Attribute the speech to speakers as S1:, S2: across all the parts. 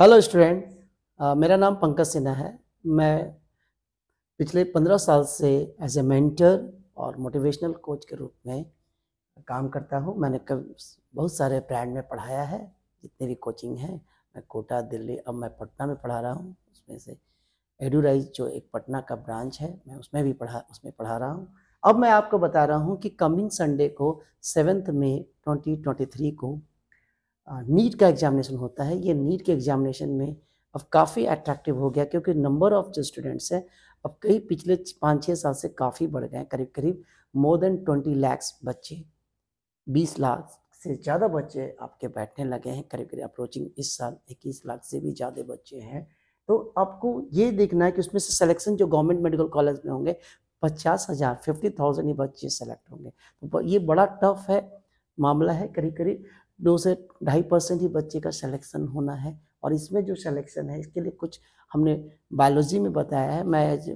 S1: hello student uh, मेरा नाम पंकज सिन्हा है मैं पिछले पंद्रह साल से एज ए मेंटर और मोटिवेशनल कोच के रूप में काम करता हूँ मैंने कब बहुत सारे ब्रांड में पढ़ाया है जितने भी कोचिंग हैं मैं कोटा दिल्ली अब मैं पटना में पढ़ा रहा हूँ उसमें से एडोराइज जो एक पटना का ब्रांच है मैं उसमें भी पढ़ा उसमें पढ़ा रहा हूँ अब मैं आपको बता रहा हूँ कि कमिंग संडे को सेवेंथ मई ट्वेंटी को नीट का एग्जामिनेशन होता है ये नीट के एग्जामिनेशन में अब काफ़ी अट्रैक्टिव हो गया क्योंकि नंबर ऑफ जो स्टूडेंट्स हैं अब कई पिछले पाँच छः साल से काफ़ी बढ़ गए हैं करीब करीब मोर देन ट्वेंटी लैक्स बच्चे बीस लाख से ज़्यादा बच्चे आपके बैठने लगे हैं करीब करीब अप्रोचिंग इस साल इक्कीस लाख से भी ज़्यादा बच्चे हैं तो आपको ये देखना है कि उसमें से सिलेक्शन जो गवर्नमेंट मेडिकल कॉलेज में होंगे पचास हज़ार फिफ्टी थाउजेंड ही बच्चे सेलेक्ट होंगे तो ये बड़ा टफ है मामला है करीब करीब दो से ढाई परसेंट ही बच्चे का सिलेक्शन होना है और इसमें जो सिलेक्शन है इसके लिए कुछ हमने बायोलॉजी में बताया है मैं एज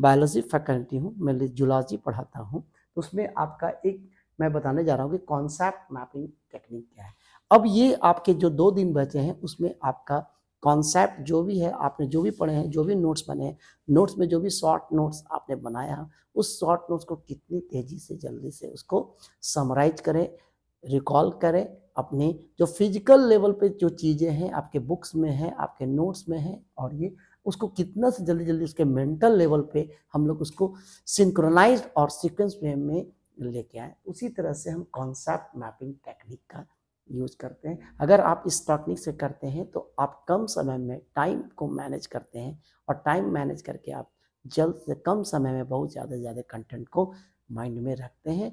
S1: बायोलॉजी फैकल्टी हूँ मैं जुलॉजी पढ़ाता हूँ तो उसमें आपका एक मैं बताने जा रहा हूँ कि कॉन्सेप्ट मैपिंग टेक्निक क्या है अब ये आपके जो दो दिन बचे हैं उसमें आपका कॉन्सेप्ट जो भी है आपने जो भी पढ़े हैं जो भी नोट्स बने हैं नोट्स में जो भी शॉर्ट नोट्स आपने बनाया उस शॉर्ट नोट्स को कितनी तेज़ी से जल्दी से उसको समराइज करें रिकॉल करें अपने जो फिजिकल लेवल पे जो चीज़ें हैं आपके बुक्स में हैं आपके नोट्स में हैं और ये उसको कितना से जल्दी जल्दी उसके मेंटल लेवल पे हम लोग उसको सिंक्रोनाइज और सीक्वेंस में, में लेके आए उसी तरह से हम कॉन्सेप्ट मैपिंग टेक्निक का यूज करते हैं अगर आप इस टेक्निक से करते हैं तो आप कम समय में टाइम को मैनेज करते हैं और टाइम मैनेज करके आप जल्द से कम समय में बहुत ज़्यादा से ज़्यादा कंटेंट को माइंड में रखते हैं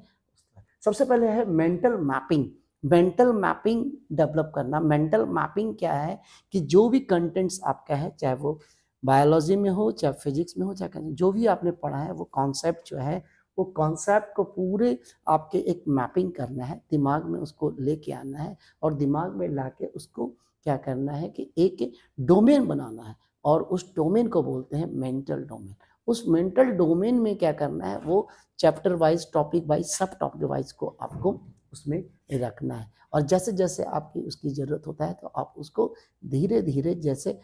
S1: सबसे पहले है mental mapping mental mapping develop करना मेंटल मैपिंग क्या है कि जो भी कंटेंट्स आपका है चाहे वो बायोलॉजी में हो चाहे फिजिक्स में हो चाहे जो भी आपने पढ़ा है वो कॉन्सेप्ट जो है वो कॉन्सेप्ट को पूरे आपके एक मैपिंग करना है दिमाग में उसको लेके आना है और दिमाग में ला के उसको क्या करना है कि एक डोमेन बनाना है और उस डोमेन को बोलते हैं मेंटल डोमेन उस मेंटल डोमेन में क्या करना है वो chapter wise topic wise sub topic wise को आपको उसमें रखना है और जैसे जैसे आपकी उसकी ज़रूरत होता है तो आप उसको धीरे धीरे जैसे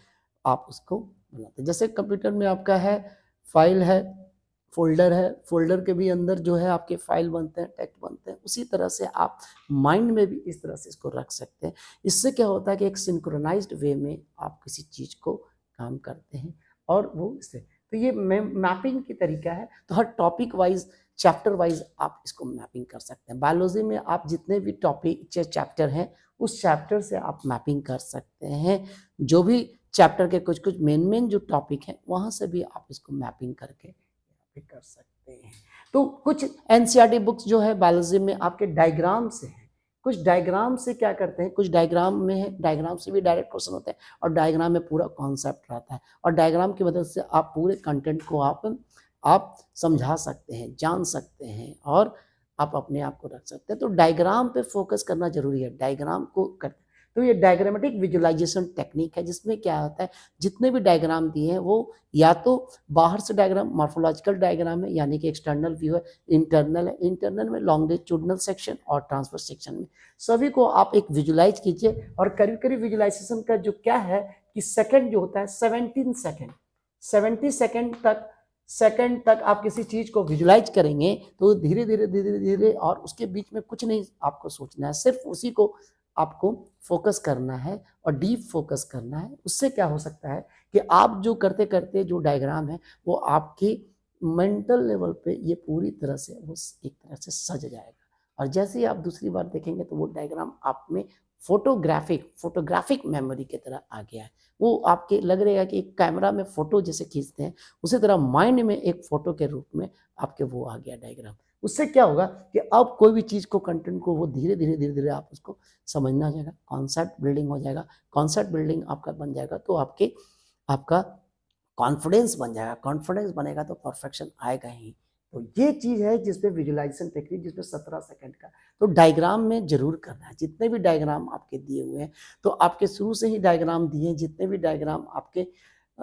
S1: आप उसको बनाते हैं जैसे कंप्यूटर में आपका है फाइल है फोल्डर है फोल्डर के भी अंदर जो है आपके फाइल बनते हैं टेक्स्ट बनते हैं उसी तरह से आप माइंड में भी इस तरह से इसको रख सकते हैं इससे क्या होता है कि एक सिंक्रोनाइज्ड वे में आप किसी चीज़ को काम करते हैं और वो इससे तो ये मैपिंग की तरीका है तो हर टॉपिक वाइज चैप्टर वाइज आप इसको मैपिंग कर सकते हैं बायोलॉजी में आप जितने भी टॉपिक चैप्टर हैं उस चैप्टर से आप मैपिंग कर सकते हैं जो भी चैप्टर के कुछ कुछ मेन मेन जो टॉपिक हैं वहाँ से भी आप इसको मैपिंग करके पे कर सकते हैं तो कुछ एन बुक्स e जो है बायोलॉजी में आपके डायग्राम से हैं कुछ डायग्राम से क्या करते हैं कुछ डायग्राम में है डायग्राम से भी डायरेक्ट क्वेश्चन होते हैं और डायग्राम में पूरा कॉन्सेप्ट रहता है और डायग्राम की मदद से आप पूरे कंटेंट को आप आप समझा सकते हैं जान सकते हैं और आप अपने आप को रख सकते हैं तो डायग्राम पे फोकस करना जरूरी है डायग्राम को कर तो ये डायग्रामेटिक विजुलाइजेशन टेक्निक है जिसमें क्या होता है जितने भी डायग्राम दिए हैं वो या तो बाहर से डायग्राम मार्फोलॉजिकल डायग्राम है यानी कि एक्सटर्नल व्यू है इंटरनल है इंटरनल में लॉन्गिट्यूडनल सेक्शन और ट्रांसफर सेक्शन में सभी को आप एक विजुलाइज कीजिए और करीब करीब विजुलाइजेशन का जो क्या है कि सेकेंड जो होता है सेवनटीन सेकेंड सेवेंटी सेकेंड तक सेकंड तक आप किसी चीज़ को विजुलाइज करेंगे तो धीरे धीरे धीरे धीरे और उसके बीच में कुछ नहीं आपको सोचना है सिर्फ उसी को आपको फोकस करना है और डीप फोकस करना है उससे क्या हो सकता है कि आप जो करते करते जो डायग्राम है वो आपके मेंटल लेवल पे ये पूरी तरह से वो एक तरह से सज जाएगा और जैसे ही आप दूसरी बार देखेंगे तो वो डायग्राम आप में फोटोग्राफिक फोटोग्राफिक मेमोरी की तरह आ गया है वो आपके लग रहेगा कि एक कैमरा में फ़ोटो जैसे खींचते हैं उसी तरह माइंड में एक फ़ोटो के रूप में आपके वो आ गया डायग्राम उससे क्या होगा कि अब कोई भी चीज़ को कंटेंट को वो धीरे धीरे धीरे धीरे आप उसको समझना जाएगा कॉन्सेप्ट बिल्डिंग हो जाएगा कॉन्सेप्ट बिल्डिंग आपका बन जाएगा तो आपके आपका कॉन्फिडेंस बन जाएगा कॉन्फिडेंस बनेगा तो परफेक्शन आएगा ही तो ये चीज़ है जिसपे विजुलाइजेशन टेक्निक जिसमें सत्रह सेकंड का तो डायग्राम में जरूर करना है जितने भी डायग्राम आपके दिए हुए हैं तो आपके शुरू से ही डायग्राम दिए हैं जितने भी डायग्राम आपके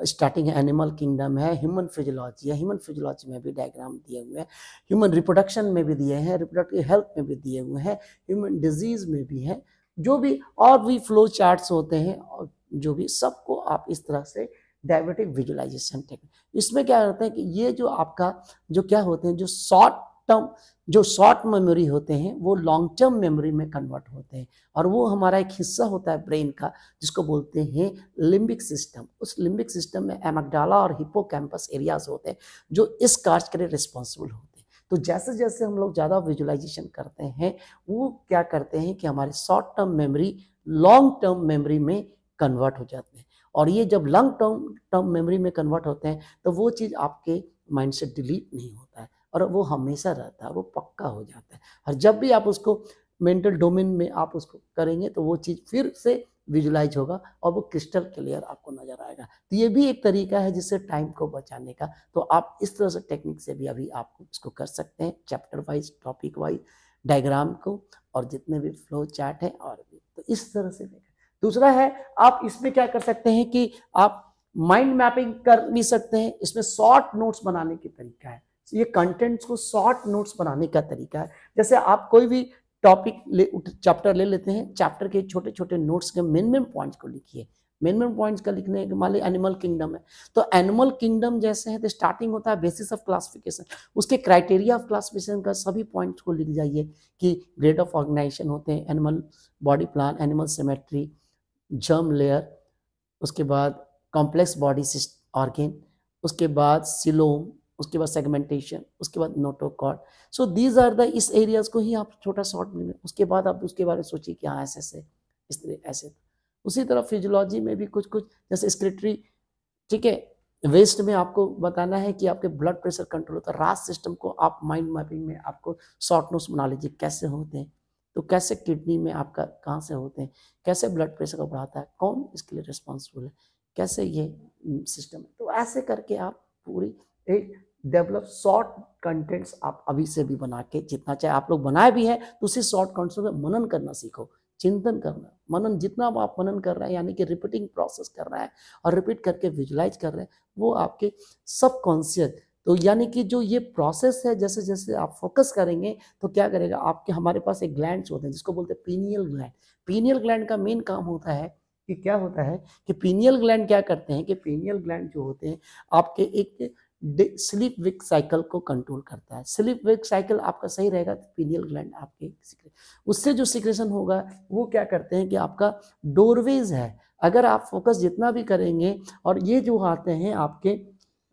S1: स्टार्टिंग है एनिमल किंगडम है ह्यूमन फिजियोलॉजी है ह्यूमन फिजियोलॉजी में भी डायग्राम दिए हुए हैं ह्यूमन रिप्रोडक्शन में भी दिए हैं रिप्रोडक्टिव हेल्थ में भी दिए हुए हैं ह्यूमन डिजीज़ में भी है जो भी और भी फ्लो चार्ट्स होते हैं और जो भी सबको आप इस तरह से डायबिटिक विजुलाइजेशन टेक्निक इसमें क्या होता है कि ये जो आपका जो क्या होते हैं जो शॉर्ट टर्म जो शॉर्ट मेमोरी होते हैं वो लॉन्ग टर्म मेमोरी में कन्वर्ट होते हैं और वो हमारा एक हिस्सा होता है ब्रेन का जिसको बोलते हैं लिम्बिक सिस्टम उस लिम्बिक सिस्टम में एमकडाला और हिपो एरियाज होते हैं जो इस कार्य के लिए रिस्पॉन्सिबल होते हैं तो जैसे जैसे हम लोग ज़्यादा विजुलाइजेशन करते हैं वो क्या करते हैं कि हमारी short term memory long term memory में कन्वर्ट हो जाते हैं और ये जब लॉन्ग टर्म टर्म मेमोरी में कन्वर्ट होते हैं तो वो चीज़ आपके माइंड से डिलीट नहीं होता है और वो हमेशा रहता है वो पक्का हो जाता है और जब भी आप उसको मेंटल डोमेन में आप उसको करेंगे तो वो चीज़ फिर से विजुलाइज होगा और वो क्रिस्टल क्लियर आपको नज़र आएगा तो ये भी एक तरीका है जिससे टाइम को बचाने का तो आप इस तरह से टेक्निक से भी अभी आप इसको कर सकते हैं chapter wise topic wise diagram को और जितने भी फ्लो चार्ट हैं और भी तो इस तरह से देखा दूसरा है आप इसमें क्या कर सकते हैं कि आप माइंड मैपिंग कर भी सकते हैं इसमें शॉर्ट नोट्स बनाने के तरीका है ये कंटेंट्स को शॉर्ट नोट्स बनाने का तरीका है जैसे आप कोई भी टॉपिक ले चैप्टर ले लेते हैं चैप्टर के छोटे छोटे नोट्स के मेन मेन पॉइंट्स को लिखिए मेन मेन पॉइंट्स का लिखने के मान ली एनिमल किंगडम है तो एनिमल किंगडम जैसे है तो स्टार्टिंग होता है बेसिस ऑफ क्लासिफिकेशन उसके क्राइटेरिया ऑफ क्लासिफिकेशन का सभी पॉइंट्स को लिख जाइए कि ग्रेड ऑफ ऑर्गेनाइजेशन होते हैं animal body plan animal symmetry germ layer उसके बाद कॉम्प्लेक्स बॉडी ऑर्गेन उसके बाद सिलोम उसके बाद सेगमेंटेशन उसके बाद notochord so these are the इस एरियाज को ही आप छोटा शॉर्ट में उसके बाद आप उसके बारे में सोचिए कि हाँ ऐसे ऐसे इस तरह ऐसे उसी तरह फिजियोलॉजी में भी कुछ कुछ जैसे स्क्रेटरी ठीक है वेस्ट में आपको बताना है कि आपके ब्लड प्रेशर कंट्रोल होता है रास सिस्टम को आप माइंड मैपिंग में आपको शॉर्ट नोट्स बना लीजिए कैसे होते हैं तो कैसे किडनी में आपका कहाँ से होते हैं कैसे ब्लड प्रेशर को बढ़ाता है कौन इसके लिए रिस्पॉन्सिबल है कैसे ये सिस्टम है तो ऐसे करके आप पूरी एक डेवलप शॉर्ट कंटेंट्स आप अभी से भी बना के जितना चाहे आप लोग बनाए भी हैं तो उसी शॉर्ट कंटेंट्स में मनन करना सीखो चिंतन करना मनन जितना आप मनन कर रहे हैं यानी कि रिपीटिंग प्रोसेस कर रहा है और रिपीट करके विजुलाइज कर रहे हैं वो आपके सबकॉन्सियस तो यानी कि जो ये प्रोसेस है जैसे जैसे आप फोकस करेंगे तो क्या करेगा आपके हमारे पास एक ग्लैंड होते हैं जिसको बोलते हैं पीनियल ग्लैंड पीनियल ग्लैंड का मेन काम होता है कि क्या होता है कि पीनियल ग्लैंड क्या करते हैं कि पीनियल ग्लैंड जो होते हैं आपके एक स्लीप विक साइकिल को कंट्रोल करता है स्लीप विक साइकिल आपका सही रहेगा तो पीनियल ग्लैंड आपके उससे जो सिक्रेशन होगा वो क्या करते हैं कि आपका डोरवेज है अगर आप फोकस जितना भी करेंगे और ये जो आते हैं आपके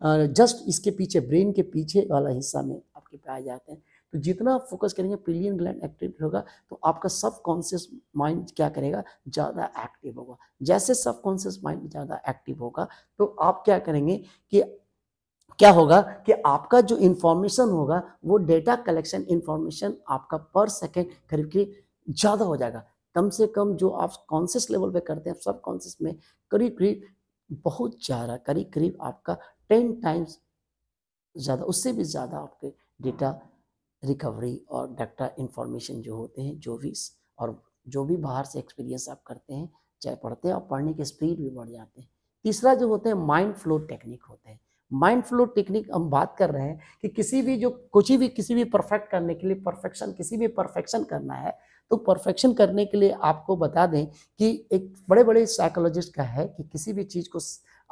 S1: जस्ट इसके पीछे ब्रेन के पीछे वाला हिस्सा में आपके पाए जाते हैं तो जितना आप फोकस करेंगे पिलियन ग्लैंड एक्टिव होगा तो आपका सब कॉन्शियस माइंड क्या करेगा ज़्यादा एक्टिव होगा जैसे सब कॉन्शियस माइंड ज़्यादा एक्टिव होगा तो आप क्या करेंगे कि क्या होगा कि आपका जो इन्फॉर्मेशन होगा वो डेटा कलेक्शन इन्फॉर्मेशन आपका पर सेकेंड करीब करीब ज़्यादा हो जाएगा कम से कम जो आप कॉन्शियस लेवल पे करते हैं सब कॉन्शियस में करीब करीब बहुत ज़्यादा करीब करीब आपका टेन टाइम्स ज़्यादा उससे भी ज़्यादा आपके डेटा रिकवरी और डाटा इंफॉर्मेशन जो होते हैं जो भी और जो भी बाहर से एक्सपीरियंस आप करते हैं चाहे पढ़ते हैं और पढ़ने के स्पीड भी बढ़ जाते हैं तीसरा जो होता है माइंड फ्लो टेक्निक होते हैं माइंड फ्लो टेक्निक हम बात कर रहे हैं कि किसी भी जो कुछ भी किसी भी परफेक्ट करने के लिए परफेक्शन किसी भी परफेक्शन करना है तो परफेक्शन करने के लिए आपको बता दें कि एक बड़े बड़े साइकोलॉजिस्ट का है कि किसी भी चीज़ को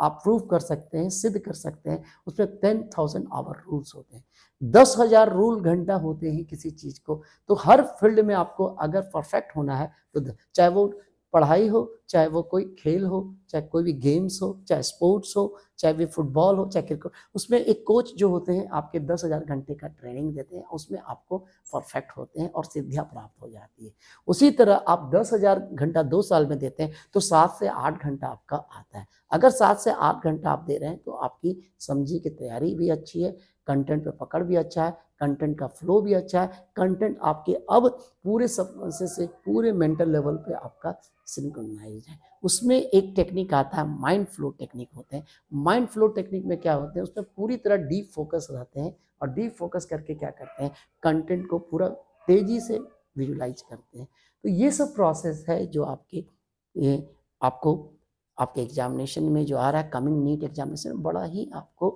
S1: आप प्रूव कर सकते हैं सिद्ध कर सकते हैं उसमें टेन थाउजेंड आवर रूल्स होते हैं दस हज़ार रूल घंटा होते हैं किसी चीज़ को तो हर फील्ड में आपको अगर परफेक्ट होना है तो चाहे वो पढ़ाई हो चाहे वो कोई खेल हो चाहे कोई भी गेम्स हो चाहे स्पोर्ट्स हो चाहे वे फुटबॉल हो चाहे क्रिकेट उसमें एक कोच जो होते हैं आपके दस हज़ार घंटे का ट्रेनिंग देते हैं उसमें आपको परफेक्ट होते हैं और सिद्धियाँ प्राप्त हो जाती है उसी तरह आप दस हज़ार घंटा दो साल में देते हैं तो सात से आठ घंटा आपका आता है अगर सात से आठ घंटा आप दे रहे हैं तो आपकी समझी की तैयारी भी अच्छी है कंटेंट पे पकड़ भी अच्छा है कंटेंट का फ्लो भी अच्छा है कंटेंट आपके अब पूरे सबकॉन्शियस से पूरे मेंटल लेवल पे आपका सिंक्रोनाइज है उसमें एक टेक्निक आता है माइंड फ्लो टेक्निक होते हैं माइंड फ्लो टेक्निक में क्या होते हैं उसमें पूरी तरह डीप फोकस रहते हैं और डीप फोकस करके क्या करते हैं कंटेंट को पूरा तेज़ी से विजुलाइज करते हैं तो ये सब प्रोसेस है जो आपके ये आपको आपके एग्जामिनेशन में जो आ रहा है कमिंग नीट एग्जामिनेशन बड़ा ही आपको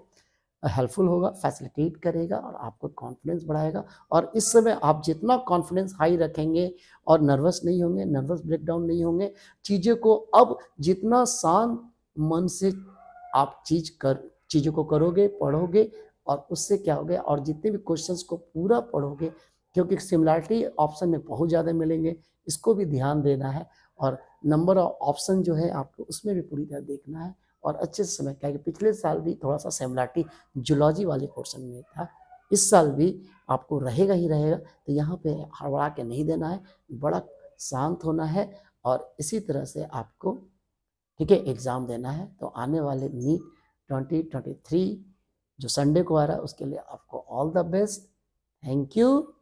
S1: हेल्पफुल होगा फैसिलिटेट करेगा और आपको कॉन्फिडेंस बढ़ाएगा और इस समय आप जितना कॉन्फिडेंस हाई रखेंगे और नर्वस नहीं होंगे नर्वस ब्रेकडाउन नहीं होंगे चीज़ों को अब जितना शांत मन से आप चीज कर चीज़ों को करोगे पढ़ोगे और उससे क्या होगा और जितने भी क्वेश्चंस को पूरा पढ़ोगे क्योंकि सिमिलरिटी ऑप्शन में बहुत ज़्यादा मिलेंगे इसको भी ध्यान देना है और नंबर ऑफ ऑप्शन जो है आपको उसमें भी पूरी तरह देखना है और अच्छे से समय क्या पिछले साल भी थोड़ा सा सेमिलरिटी जूलॉजी वाले पोर्सन में था इस साल भी आपको रहेगा ही रहेगा तो यहाँ पे हड़बड़ा के नहीं देना है बड़ा शांत होना है और इसी तरह से आपको ठीक है एग्ज़ाम देना है तो आने वाले नीट ट्वेंटी ट्वेंटी थ्री जो संडे को आ रहा है उसके लिए आपको all the best thank you